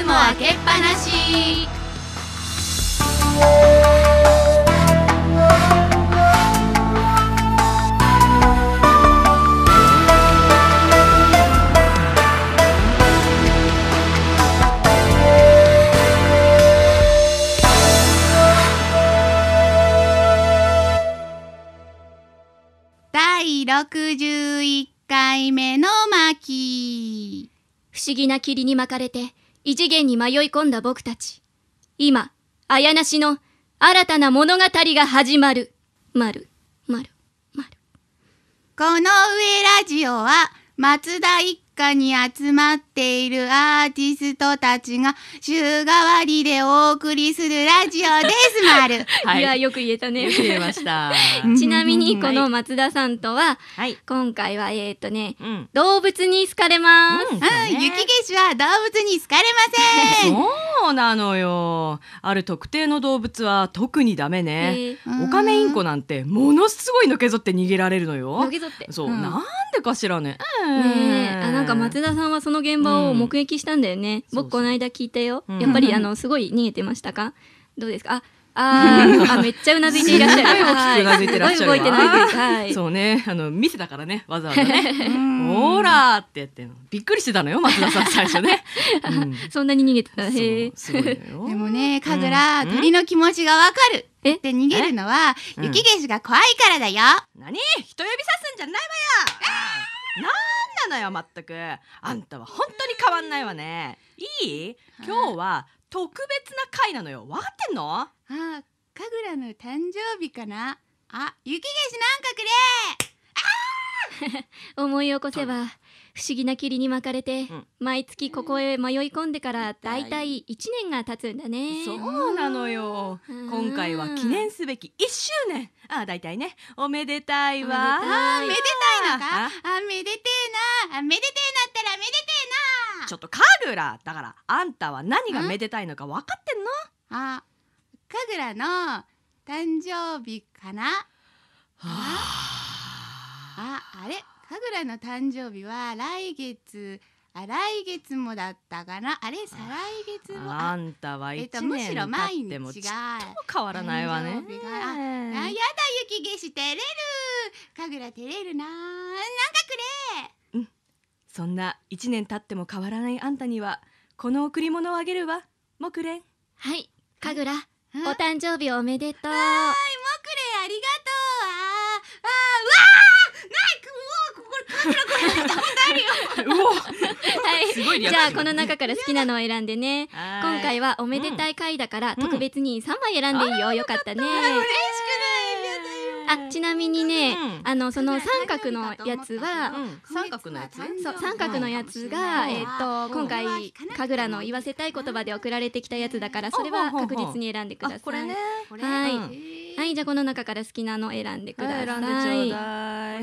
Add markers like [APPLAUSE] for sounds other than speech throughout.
つも開けっぱなし第61回目の巻不思議な霧に巻かれて異次元に迷い込んだ僕たち。今、あやなしの新たな物語が始まる。まる、まる、まる。この上ラジオは松田一下に集まっているアーティストたちが週替わりでお送りするラジオですまる、[LAUGHS] はい、いやよく言えたねよく言えました [LAUGHS] ちなみにこの松田さんとは、はい、今回はえっ、ー、とね、うん、動物に好かれます、うん、うん雪景色は動物に好かれません [LAUGHS] そうなのよある特定の動物は特にダメね、オカメインコなんてものすごいのけぞって逃げられるのよのけぞってそう、うん、なんでかしらね,、うー、ねあなんか松田さんはその現場を目撃したんだよね、うん、僕この間聞いたよ、うん、やっぱりあのすごい逃げてましたかどうですかああ、めっちゃうなずいていらっしゃる。は [LAUGHS] い、うなずいてらっしゃる。動いてないです。はい。そうね、あの、見せたからね、わざわざね。ほ [LAUGHS] らってやってびっくりしてたのよ、松田さん、最初ね。[LAUGHS] そんなに逃げてた。へえ。でもね、か神ら、鳥の気持ちがわかる。えって逃げるのは、雪景色が怖いからだよ。何人呼びさすんじゃないわよ。なよまったくあんたは本当に変わんないわねいい今日は特別な回なのよ分かってんのああ神楽の誕生日かなあ雪消しなんかくれ [LAUGHS] 思い起こせば不思議な霧に巻かれて、うん、毎月ここへ迷い込んでからだいたい1年が経つんだねそうなのよ今回は記念すべき1周年あだいたいねおめでたいわあめでたいなあめでてめでてえなったらめでてえなちょっとカグラだからあんたは何がめでたいのか分かってんのあカグラの誕生日かなああれカグラの誕生日は来月あ来月もだったかなあれ再来月もあんたは一年経ってもちっと変わらないわねあやだ雪消し照れる神楽照れるななんかそんな1年経っても変わらないあんたにはこの贈り物をあげるわもくれんはい神楽お誕生日おめでとうはいもくれありがとうあーあーわーないくうこれカメラこれ問よはい、いリじゃあこの中から好きなのを選んでね今回はおめでたい回だから特別に3枚選んでいいよ、よかったね、えなみにね、あのその三角のやつは、三角のやつそう三角のやつが、えっと今回神楽の言わせたい言葉で送られてきたやつだからそれは確実に選んでください。これねはい、はいじゃあこの中から好きなの選んでください選んでちょうだい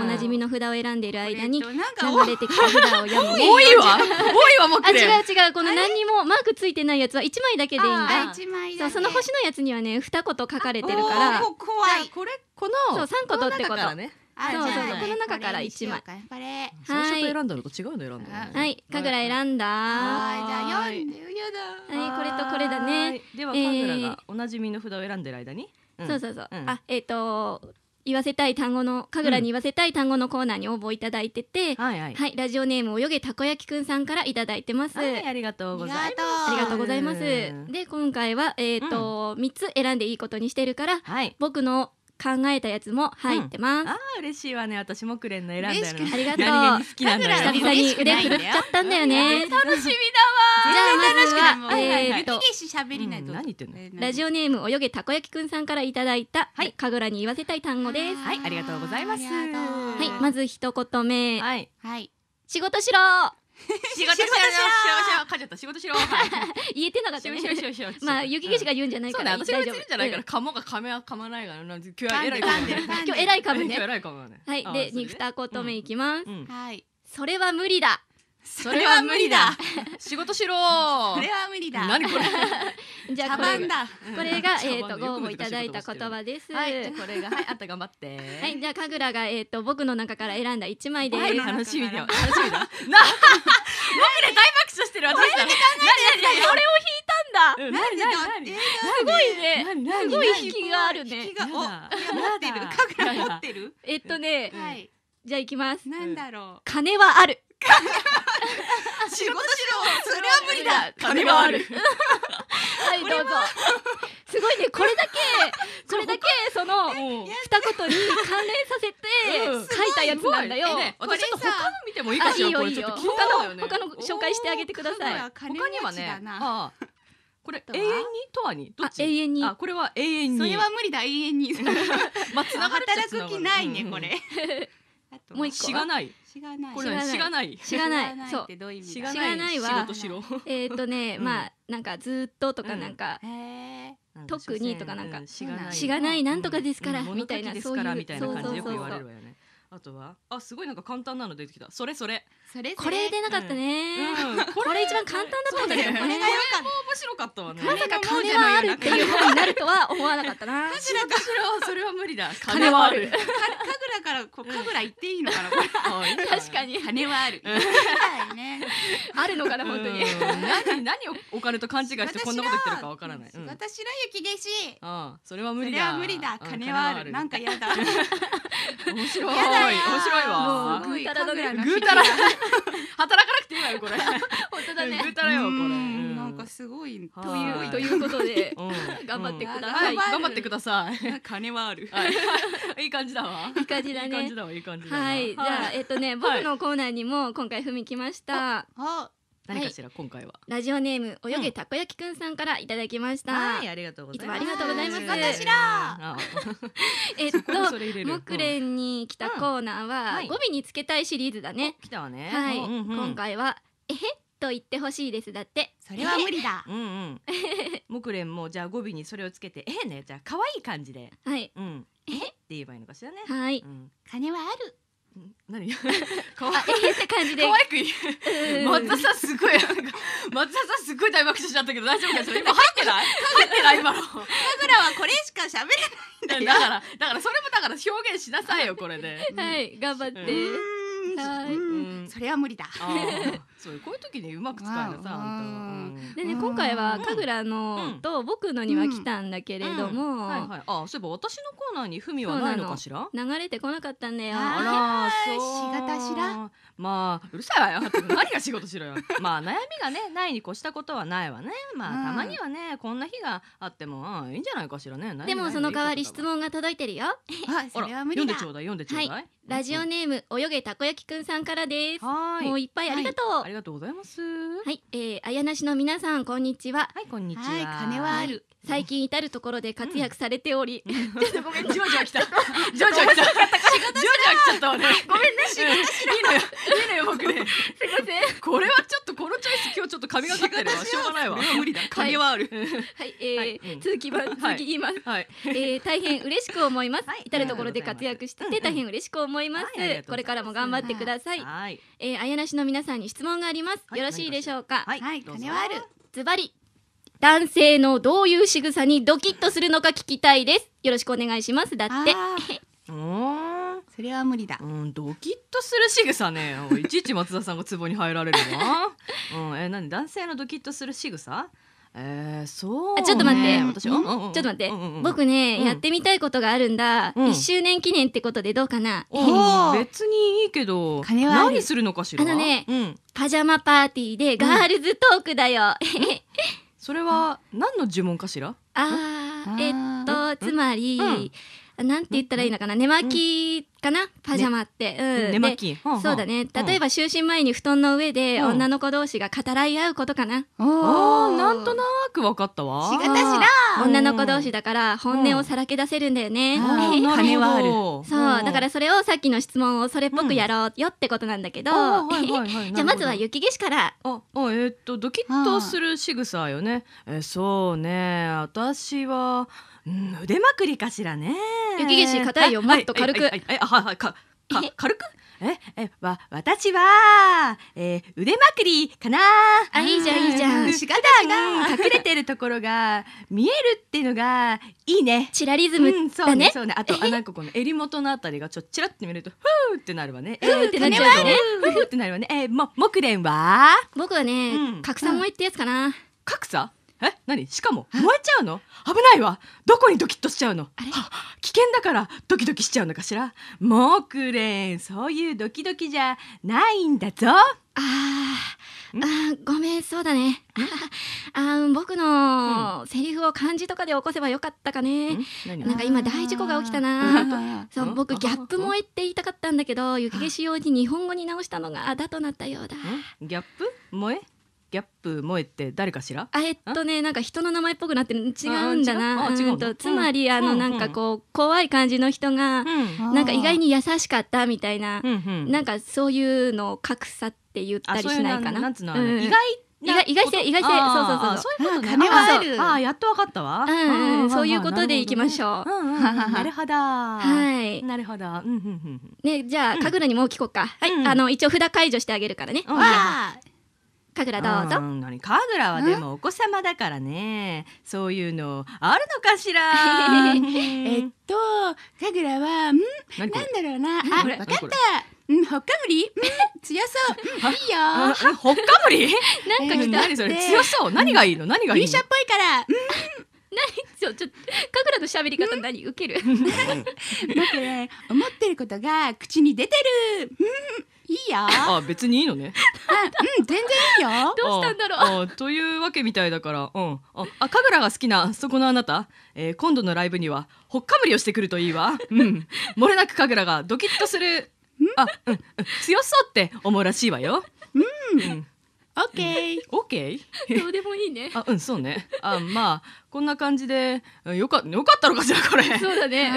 おなじみの札を選んでいる間になんか出てきた札を読む多いわ多いわもうあ違う違うこの何にもマークついてないやつは1枚だけでいいんだそうその星のやつにはね2言書かれてるから怖いこれこのそう3個取ってことそうそうそうこの中から一枚。これ。最初選んだのと違うの選んだ。はい、神楽選んだ。はい、じゃあ四。はい、これとこれだね。では神楽がおなじみの札を選んでる間に。そうそうそう、あえっ、と言わせたい単語の神楽に言わせたい単語のコーナーに応募いただいてて、はいはい、はい、ラジオネーム泳げたこ焼きくんさんからいただいてます、はい、ありがとうございますありがとうございますで今回はえっ、ー、と三、うん、つ選んでいいことにしてるから、はい、僕の考えたやつも入ってます。うん、あ嬉しいわね。私もくれんの選んだありがとう。久々に腕振るっちゃったんだよね。楽しみだわ。あまずは、えー、と、ラジオネーム泳げたこ焼きくんさんからいただいた、はい、神楽に言わせたい単語です。はい、ありがとうございます。はい、まず一言目。はい。仕事しろ [LAUGHS] 仕事しろ仕事しろ仕事しろ [LAUGHS] 言えてなかったねまあ雪景色が言うんじゃないから私が言うんじゃないから噛もうかめは噛まないから今日偉いは偉い噛むねはいで二言目いきますはいそれは無理だそれは無理だ。仕事しろ。それは無理だ。何これ。[LAUGHS] じゃあこれだ。これがえっ、とご応募いただいた言葉です。はい。じゃこれがはいあ頑張って。はいじゃあ神楽がえっ、と僕の中から選んだ一枚です。楽しみだ。楽しみだ。[LAUGHS] な。僕で大爆笑してる私だ。何何何。これを引いたんだ。何何何。すごいね。すごい引きがあるね。引きがお。持ってる。神楽持ってる。えっとね。じゃあ行きます。なんだろう。金はある。[LAUGHS] 仕事しろそれは無理だ金はあるはいどうぞすごいねこれだけこれだけその二言に関連させて書いたやつなんだよ、うんね、私ちょっと他の見てもいいかしらいいよいいよ他の他の紹介してあげてください他にはねああこれ永遠にとはに永遠にこれは永遠にそれは無理だ永遠に [LAUGHS] まあつなが [LAUGHS] 働く気ないねこれもうしがないしがないこれしがないしがないそういしがないはえっとね [LAUGHS] まあなんかずっととかなんか特にとかなんかしがないなんとかですからみたいなそういう感じでよく言われるわよねあとはあすごいなんか簡単なの出てきたそれそれこれ出なかったね、[LAUGHS] これ一番簡単だったんだけどこれ面白かったわねまさか金はあるっていうことになるとは思わなかったなそれは無理だ金はあるからこう神楽行っていいのかなこれ確かに金はある、うん、[LAUGHS] あるのかな本当に何何お金と勘違いしてこんなこと言ってるかわからない、うん、私ら雪消しあそれは無理だ無理だ金はあるなんかやだ [LAUGHS] 面白い面白いわぐうたらだねぐう [LAUGHS] 働かなくていいわよこれ本当だねぐうたらよこれなんかすごいというということで頑張ってください頑張ってください金はあるはい感じだわ。いい感じだね。いい感じだわ、いい感じはい、じゃあ、えっとね、僕のコーナーにも今回踏み来ました。あ、何かしら、今回は。ラジオネーム、泳げたこ焼きくんさんからいただきました。はい、ありがとうございます。ありがとうございます。私ら。えっと、[LAUGHS] 木蓮に来たコーナーは、語尾につけたいシリーズだね。来たわね。はい、今回は、えへと言ってほしいですだってそれは無理だ [LAUGHS] うんうん [LAUGHS] 木蓮もじゃあ語尾にそれをつけてええねじゃあ可愛い感じではい、うん、え言えばいいのかしらね。はい。うん、金はある。何可愛 [LAUGHS] いって感じでく言う松田さんすごい [LAUGHS] 松田さんすごい大爆笑しちゃったけど大丈夫か今入ってない入ってない今の神楽はこれしか喋れないんだから [LAUGHS] だからそれもだから表現しなさいよこれではい頑張ってそれは無理だそうこういう時にうまく使うのさ、本当。でね、今回は神楽のと僕のには来たんだけれども、はいはい。あ、そういえば私のコーナーにふみはないのかしら？流れてこなかったんだよ。あら、そう。仕事しら。まあうるさいわよ。何が仕事しろよ。[LAUGHS] まあ悩みがねないに越したことはないわね。まあたまにはねこんな日があってもいいんじゃないかしらね。でもその代わり質問が届いてるよ。あ、それは無理だ。読んでちょうだい読んでちょうだい。ラジオネーム泳げたこ焼きくんさんからです。はいもういっぱいありがとう。りがとうございますはい、えー、綾那の皆さんこんにちははいこんにちは、はい金はある最近至るところで活躍されており、ごめんジョジョ来た [LAUGHS] ジョジョ来た来ちゃったわねごめんねいいのよいいのよ僕ね [LAUGHS] すいませんこれは髪がかってる [LAUGHS] しょうがないわ無理だ髪はあるはい、えー続きはす続き言います、はえ大変嬉しく思います、至る所で活躍してて大変嬉しく思います、これからも頑張ってください、はえあやなしの皆さんに質問があります、よろしいでしょうかはい、金はあるズバリ男性のどういう仕草にドキッとするのか聞きたいですよろしくお願いしますだっておー [LAUGHS] それは無理だうんドキッとする仕草ねいちいち松田さんが壺に入られるな、[LAUGHS] うん、え何男性のドキッとする仕草えー、そう、ね、ちょっと待って私、うん、ちょっと待って、うんうん、僕ね、やってみたいことがあるんだ、うん、1周年記念ってことでどうかな、別にいいけど金は何するのかしらあのね、パジャマパーティーでガールズトークだよ、それは何の呪文かしらああえっとつまり、なんて言ったらいいのかな寝巻きかなパジャマって、うん、寝巻きそうだね例えば就寝前に布団の上で女の子同士が語らい合うことかなあなんとなく分かったわしがたしら女の子同士だから本音をさらけ出せるんだよね金 [LAUGHS] はあるそうだからそれをさっきの質問をそれっぽくやろうよってことなんだけど [LAUGHS] じゃあまずは雪景色からあえっとドキッとする仕草よねえそうね私はうん、腕まくりかしらね雪消し硬いよもっと軽くえはいかか軽くええわ私は、えー、腕まくりかなあいいじゃんいいじゃん仕方が隠れてるところが見えるっていうのがいいねチラリズム、うん、そうねそうねあとあなんかこの襟元のあたりがちょっとチラって見るとふうってなるわねふうってなるわねふうってなるわねえー、も木蓮は僕はね、うん、格差萌えってやつかな、格差え何しかも燃えちゃうの危ないわどこにドキッとしちゃうの危険だからドキドキしちゃうのかしらもうくれんそういうドキドキじゃないんだぞああごめんそうだね [LAUGHS] ああ僕のセリフを漢字とかで起こせばよかったかねなんか今大事故が起きたな [LAUGHS] そう僕ギャップ萌えって言いたかったんだけど雪消し用に日本語に直したのがだとなったようだギャップ萌えギャップ萌えって誰かしらあえっとねなんか人の名前っぽくなってる違うんだなうんとつまりあのなんかこう怖い感じの人がなんか意外に優しかったみたいななんかそういうの格差って言ったりしないかな。意外意外意外性意外性そうそうそうそういうことねああやっとわかったわうんそういうことでいきましょうなるほどはいなるほどうううんんん、ねじゃあ神楽にもう聞こうかはいあの一応札解除してあげるからねわあ神楽どうぞ。何神楽はでもお子様だからね。そういうのあるのかしら。[LAUGHS] えっと神楽はんなんだろうな。あ分かった。うん、ほっかぶり、うん、強そう、[LAUGHS] いいよ。ほっかぶり [LAUGHS] なんか来た。何それ、強そう。何がいいの何がいいの勇者っぽいから。うん何ちょっと神楽の喋り方何受けるなんか思ってることが口に出てる、うん、いいよあ別にいいのねうん全然いいよ [LAUGHS] どうしたんだろうというわけみたいだからうんあ神楽が好きなそこのあなた、え今度のライブにはほっかむりをしてくるといいわうん漏れなく神楽がドキッとするあ、うん、強そうって思うらしいわようんオッケー、[LAUGHS] オッケー。[LAUGHS] どうでもいいね。あ、うん、そうね。あ、まあ、こんな感じで、よか、よかったのかしら、これ。そうだね。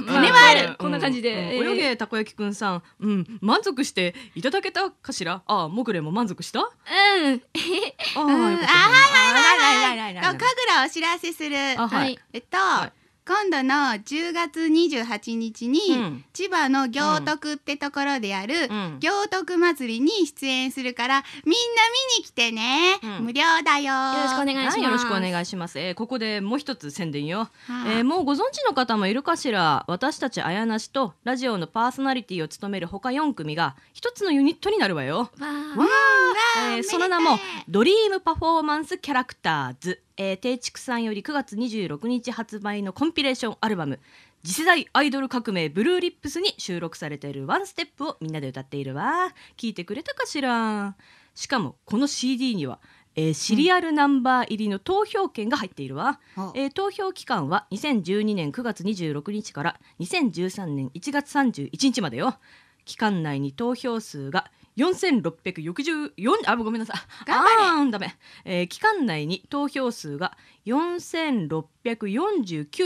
うん、金はある、こんな感じで。泳げたこ焼きくんさん、うん、満足していただけたかしら。あ、もぐれも満足した。うん。あ、はい、はい、はい、はい、はい、はい。かぐらお知らせする。はい。えっと。今度の10月28日に、うん、千葉の行徳ってところである、うん、行徳祭りに出演するからみんな見に来てね、うん、無料だよよろしくお願いします、はい、よろしくお願いします、えー、ここでもう一つ宣伝よ、はあ、えー、もうご存知の方もいるかしら私たちあやなしとラジオのパーソナリティを務める他4組が一つのユニットになるわよわわ、えー、その名もドリームパフォーマンスキャラクターズえー、定畜さんより9月26日発売のコンピレーションアルバム「次世代アイドル革命ブルーリップス」に収録されている「ワンステップをみんなで歌っているわ聞いてくれたかしらしかもこの CD には「えー、シリアルナンバー入りの投票券が入っているわ、うん、えー、投票期間は2012年9月26日から2013年1月31日までよ期間内に投票数が4664あごめんなさいああダメ、えー、期間内に投票数が4649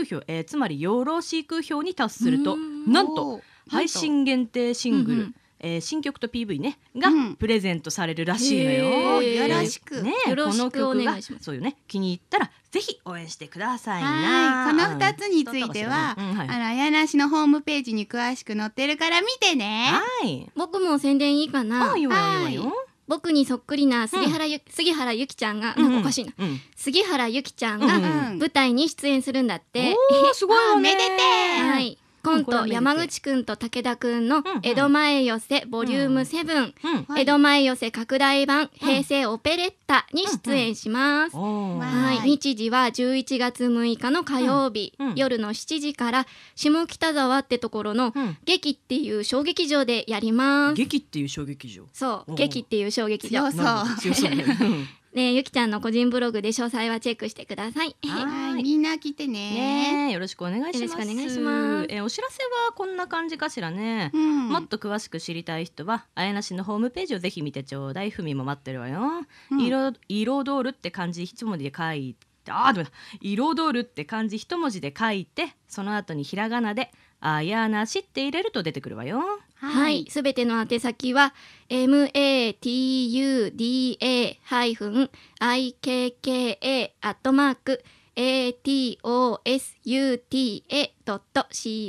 票、えー、つまりよろしく票に達するとなんと配信限定シングルえー、新曲と PV ねがプレゼントされるらしいのよ。うんよろしく、ね、よろしくお願いします。そうよね気に入ったらぜひ応援してくださいこの二つについては、うんはい、あの綾のホームページに詳しく載ってるから見てね。はい。僕も宣伝いいかな。僕にそっくりな杉原ゆ、うん、杉原ゆきちゃんがなんかおかしいな、うん杉原ゆきちゃんが舞台に出演するんだって。うんうん、すごいおめでて。はい。コント山口くんと武田くんの江戸前寄せボリューム7、うん江戸前寄せ拡大版平成オペレッタに出演します、はい日時は11月6日の火曜日、夜の7時から下北沢ってところの劇っていう小劇場でやります劇っていう小劇場そう劇っていう小劇場そう [LAUGHS] そうね、ゆきちゃんの個人ブログで詳細はチェックしてください。はい、[LAUGHS] みんな来てねね。よろしくお願いします。お願えお知らせはこんな感じかしらね、うん、もっと詳しく知りたい人は、あやなしのホームページをぜひ見てちょうだい。ふみも待ってるわよ。うん、色、彩るって漢字一文字で書いて。あー彩るって漢字一文字で書いてその後にひらがなで「あやなし」って入れると出てくるわよ。はい、す、はい、べ、ての宛先は matuda-ikka アットマーク atsuta.com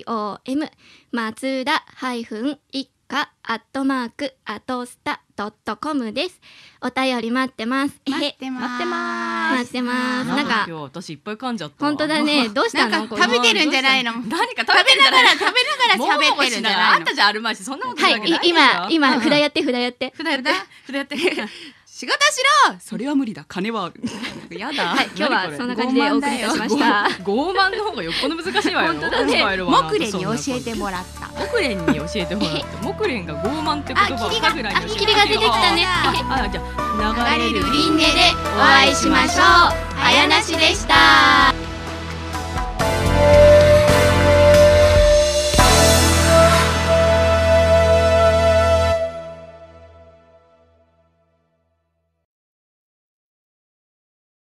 o 松田 -ikka かアットマークアトスタドットコムです。お便り待ってます。待ってます。待ってます。なんか今日私いっぱい噛んじゃった。本当だね。[LAUGHS] どうしたの？食べてるんじゃないの？何か食べながら食べながら喋ってるんじゃないあんたじゃあるまいしそんなことない。はい。今今札やって札やって。札やって。札 [LAUGHS] やって。仕事しろそれは無理だ金はある [LAUGHS] やだ、は [LAUGHS] い、今日はそんな感じでお送りいたしました傲慢の方がよっぽど難しいわよ本当だね木蓮に教えてもらった木蓮に教えてもらった木蓮が傲慢って言葉をカフラに教えてが出てきたねあじゃ流れる輪廻でお会いしましょうあなしでした